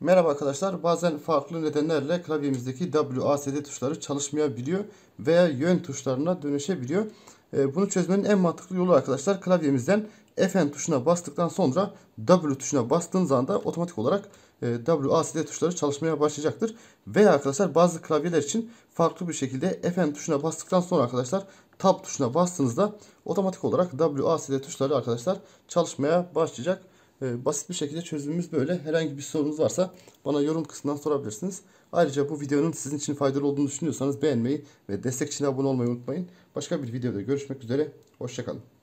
Merhaba arkadaşlar. Bazen farklı nedenlerle klavyemizdeki WASD tuşları çalışmayabiliyor veya yön tuşlarına dönüşebiliyor. Ee, bunu çözmenin en mantıklı yolu arkadaşlar klavyemizden Fn tuşuna bastıktan sonra W tuşuna bastığınız anda otomatik olarak e, WASD tuşları çalışmaya başlayacaktır. Veya arkadaşlar bazı klavyeler için farklı bir şekilde Fn tuşuna bastıktan sonra arkadaşlar Tab tuşuna bastığınızda otomatik olarak WASD tuşları arkadaşlar çalışmaya başlayacak. Ee, basit bir şekilde çözümümüz böyle. Herhangi bir sorunuz varsa bana yorum kısmından sorabilirsiniz. Ayrıca bu videonun sizin için faydalı olduğunu düşünüyorsanız beğenmeyi ve destek için abone olmayı unutmayın. Başka bir videoda görüşmek üzere. Hoşçakalın.